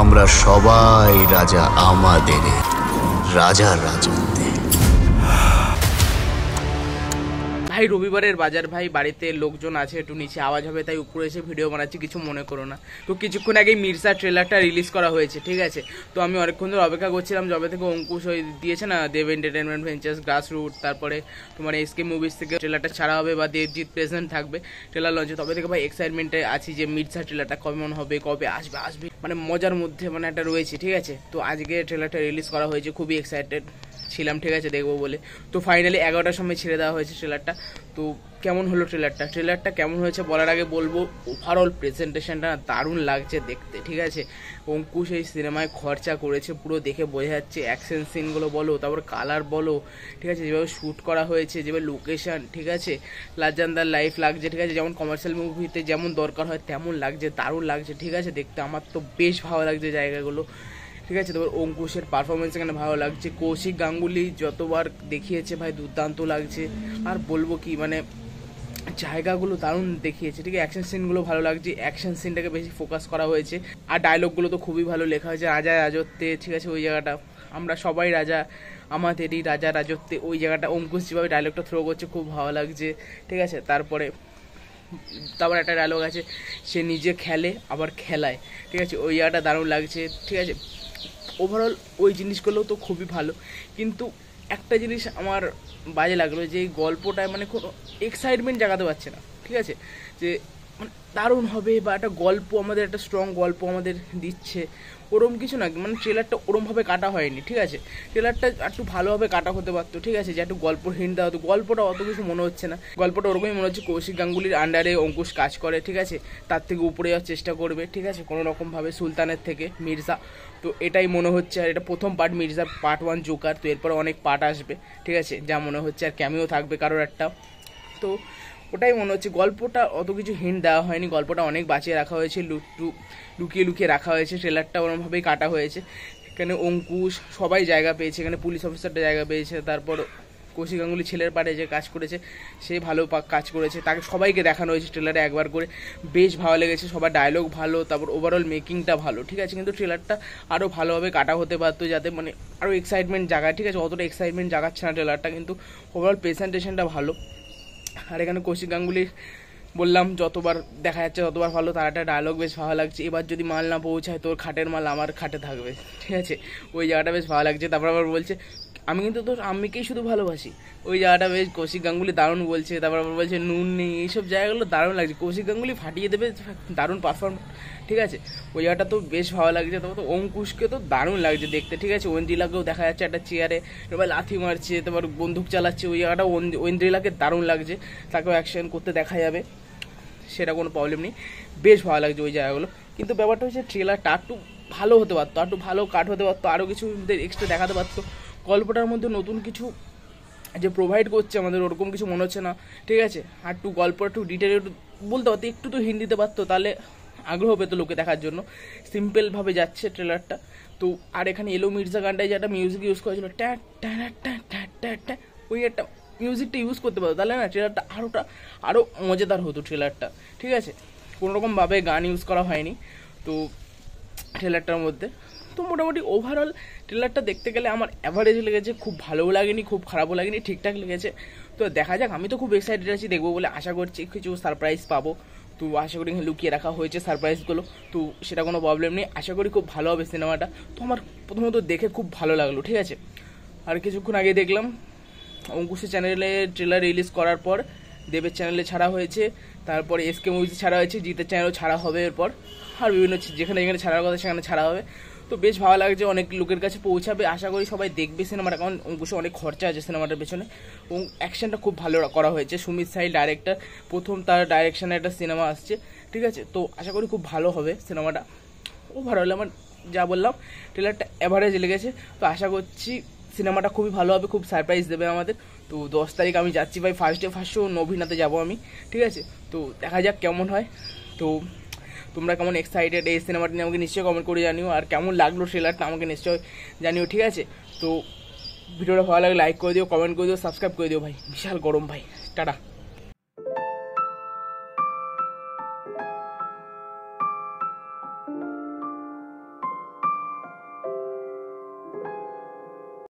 আমরা সবাই রাজা আমাদের রাজা রাজা ভাই রবিবারের বাজার ভাই বাড়িতে লোকজন আছে একটু নিচে আওয়াজ হবে তাই উপরে এসে ভিডিও বানাচ্ছি কিছু মনে করো না তো কিছুক্ষণ আগে মির্সা ট্রেলারটা রিলিজ করা হয়েছে ঠিক আছে তো আমি অনেকক্ষণ ধরে অপেক্ষা করছিলাম যবে থেকে অঙ্কুশ হয়ে দিয়েছে না Dev entertainment ventures grass root তারপরে তোমার এসকে মুভিজ থেকে ট্রেলারটা ছাড়া হবে বা দেবজিৎ প্রেজেন্ট থাকবে ট্রেলার লঞ্চে তবে থেকে ভাই এক্সাইটমেন্টে আছি যে মির্জা ট্রেলারটা কমন হবে কবে আসবে আসবে মানে মজার মধ্যে মানে একটা রয়েছে ঠিক আছে তো আজকে ট্রেলারটা রিলিজ করা হয়েছে খুবই এক্সাইটেড ছিলাম ঠিক আছে দেখবো বলে তো ফাইনালি এগারোটার সময় ছেড়ে দেওয়া হয়েছে ট্রেলারটা তো কেমন হলো ট্রেলারটা ট্রেলারটা কেমন হয়েছে বলার আগে বলবো ওভারঅল প্রেজেন্টেশনটা না দারুণ লাগছে দেখতে ঠিক আছে অঙ্কুশ এই সিনেমায় খরচা করেছে পুরো দেখে বোঝা যাচ্ছে অ্যাকশন সিনগুলো বলো তারপর কালার বলো ঠিক আছে যেভাবে শ্যুট করা হয়েছে যেভাবে লোকেশান ঠিক আছে লাজান্দার লাইফ লাগছে ঠিক আছে যেমন কমার্শিয়াল মুভিতে যেমন দরকার হয় তেমন লাগছে দারুণ লাগছে ঠিক আছে দেখতে আমার তো বেশ ভালো লাগছে জায়গাগুলো ঠিক আছে তারপর অঙ্কুশের পারফরমেন্স এখানে ভালো লাগছে কৌশিক গাঙ্গুলি যতবার দেখিয়েছে ভাই দুর্দান্ত লাগছে আর বলবো কি মানে জায়গাগুলো দারুণ দেখিয়েছে ঠিক আছে অ্যাকশন সিনগুলো ভালো লাগছে অ্যাকশন সিনটাকে বেশি ফোকাস করা হয়েছে আর ডায়লগগুলো তো খুবই ভালো লেখা হয়েছে রাজা রাজত্বে ঠিক আছে ওই জায়গাটা আমরা সবাই রাজা আমাদেরই রাজা রাজত্বে ওই জায়গাটা অঙ্কুশ যেভাবে ডায়লগটা থ্রো করছে খুব ভালো লাগছে ঠিক আছে তারপরে তারপর একটা ডায়লগ আছে সে নিজে খেলে আবার খেলায় ঠিক আছে ওই জায়গাটা দারুণ লাগছে ঠিক আছে ওভারঅল ওই জিনিসগুলো তো খুবই ভালো কিন্তু একটা জিনিস আমার বাজে লাগলো যে গল্পটায় মানে কোনো এক্সাইটমেন্ট জাগাতে পারছে না ঠিক আছে যে মানে দারুণ হবে বা একটা গল্প আমাদের একটা স্ট্রং গল্প আমাদের দিচ্ছে ওরম কিছু না মানে ট্রেলারটা ওরমভাবে কাটা হয়নি ঠিক আছে ট্রেলারটা একটু ভালোভাবে কাটা হতে পারতো ঠিক আছে যে একটু গল্প হিন্ট দেওয়া হতো গল্পটা অত কিছু মনে হচ্ছে না গল্পটা ওরকমই মনে হচ্ছে কৌশিক গাঙ্গুলির আন্ডারে অঙ্কুশ কাজ করে ঠিক আছে তার থেকে উপরে যাওয়ার চেষ্টা করবে ঠিক আছে কোনো রকমভাবে সুলতানের থেকে মির্জা তো এটাই মনে হচ্ছে আর এটা প্রথম part Mirza part one joker তো এরপর অনেক পার্ট আসবে ঠিক আছে যা মনে হচ্ছে আর ক্যামিও থাকবে কারোর একটা তো ওটাই মনে হচ্ছে গল্পটা অত কিছু হিন্ট দেওয়া হয়নি গল্পটা অনেক বাঁচিয়ে রাখা হয়েছে লুটু লুকিয়ে লুকিয়ে রাখা হয়েছে ট্রেলারটা ওরমভাবেই কাটা হয়েছে এখানে অঙ্কুশ সবাই জায়গা পেয়েছে এখানে পুলিশ অফিসারটা জায়গা পেয়েছে তারপর কৌশিক গাঙ্গুলি ছেলের পারে যে কাজ করেছে সে ভালো কাজ করেছে তাকে সবাইকে দেখানো হয়েছে ট্রেলারে একবার করে বেশ ভালো লেগেছে সবার ডায়লগ ভালো তারপর ওভারঅল মেকিংটা ভালো ঠিক আছে কিন্তু ট্রেলারটা আরও ভালোভাবে কাটা হতে পারতো যাতে মানে আরও এক্সাইটমেন্ট জাগায় ঠিক আছে অতটা এক্সাইটমেন্ট জাগাচ্ছে না ট্রেলারটা কিন্তু ওভারঅল প্রেজেন্টেশনটা ভালো আর এখানে কৌশিক গাঙ্গুলির বললাম যতবার দেখা যাচ্ছে ততবার ভালো তার একটা ডায়লগ বেশ ভালো লাগছে এবার যদি মাল না পৌঁছায় তোর খাটের মাল আমার খাটে থাকবে ঠিক আছে ওই জায়গাটা বেশ ভালো লাগছে তারপর আবার বলছে আমি কিন্তু তোর আম্মিকেই শুধু ভালোবাসি ওই জায়গাটা বেশ কৌশিক গাঙ্গুলি দারুণ বলছে তারপর আবার বলছে নুন নেই এইসব জায়গাগুলো দারুণ লাগছে কৌশিক গাঙ্গুলি ফাটিয়ে দেবে দারুণ পারফর্ম ঠিক আছে ওই জায়গাটা তো বেশ ভালো লাগছে তারপর তো অঙ্কুশকে তো দারুণ লাগছে দেখতে ঠিক আছে ওন্দ্রিলাকেও দেখা যাচ্ছে একটা চেয়ারে এবার লাথি মারছে তারপর বন্দুক চালাচ্ছে ওই জায়গাটা ওন্দ্রিলাকে দারুণ লাগছে তাকেও অ্যাকশন করতে দেখা যাবে সেটা কোনো প্রবলেম নেই বেশ ভালো লাগছে ওই জায়গাগুলো কিন্তু ব্যাপারটা হচ্ছে ট্রেলারটা একটু ভালো হতে পারতো একটু ভালো কাট হতে পারতো আরও কিছু এক্সট্রা দেখাতে পারতো গল্পটার মধ্যে নতুন কিছু যে প্রোভাইড করছে আমাদের ওরকম কিছু মনে হচ্ছে না ঠিক আছে আর একটু গল্প একটু ডিটেল বলতে পারতো একটু তো হিন্দিতে পারতো তাহলে আগ্রহ পেতো লোকে দেখার জন্য সিম্পলভাবে যাচ্ছে ট্রেলারটা তো আর এখানে এলো মির্জা গানটায় যে একটা মিউজিক ইউজ করেছিল ট্যা ট্যা ট্যা ট্যা ট্যা ট্যা ওই একটা মিউজিকটা ইউজ করতে পারতো তাহলে না ট্রেলারটা আরোটা আরও মজাদার হতো ট্রেলারটা ঠিক আছে কোনোরকমভাবে গান ইউজ করা হয়নি তো ট্রেলারটার মধ্যে তো মোটামুটি ওভারঅল ট্রেলারটা দেখতে গেলে আমার অ্যাভারেজ লেগেছে খুব ভালোও লাগেনি খুব খারাপও লাগেনি ঠিকঠাক লেগেছে তো দেখা যাক আমি তো খুব এক্সাইটেড আছি দেখবো বলে আশা করছি কিছু সারপ্রাইজ পাবো তো আশা করি লুকিয়ে রাখা হয়েছে সারপ্রাইজগুলো তো সেটা কোনো প্রবলেম নেই আশা করি খুব ভালো হবে সিনেমাটা তো আমার প্রথমত দেখে খুব ভালো লাগলো ঠিক আছে আর কিছুক্ষণ আগে দেখলাম অঙ্কুশের চ্যানেলে ট্রেলার রিলিজ করার পর দেবের চ্যানেলে ছাড়া হয়েছে তারপর এসকে মুভিতে ছাড়া হয়েছে জিতের চ্যানেলও ছাড়া হবে এরপর আর বিভিন্ন যেখানে যেখানে ছাড়ার কথা সেখানে ছাড়া হবে তো বেশ ভালো লাগছে অনেক লোকের কাছে পৌঁছাবে আশা করি সবাই দেখবে সিনেমাটা কারণ অঙ্কুশে অনেক খরচা আছে সিনেমাটার পেছনে এবং অ্যাকশনটা খুব ভালো করা হয়েছে সুমিত সাই ডাইরেক্টর প্রথম তার ডাইরেকশানে একটা সিনেমা আসছে ঠিক আছে তো আশা করি খুব ভালো হবে সিনেমাটা ও ভালো হলো আমার যা বললাম ট্রেলারটা অ্যাভারেজ লেগেছে তো আশা করছি সিনেমাটা খুবই ভালো হবে খুব সারপ্রাইজ দেবে আমাদের তো দশ তারিখ আমি যাচ্ছি ভাই ফার্স্ট ডে ফার্স্ট শো নভিনাতে যাবো আমি ঠিক আছে তো দেখা যাক কেমন হয় তো তোমরা কেমন এক্সাইটেড এই সিনেমাটি নিয়ে আমাকে নিশ্চয়ই কমেন্ট করে জানিও আর কেমন লাগলো ট্রেলারটা আমাকে নিশ্চয়ই জানিও ঠিক আছে তো ভিডিওটা ভালো লাগে লাইক করে দিও কমেন্ট করে দিও সাবস্ক্রাইব করে দিও ভাই বিশাল গরম ভাই টাটা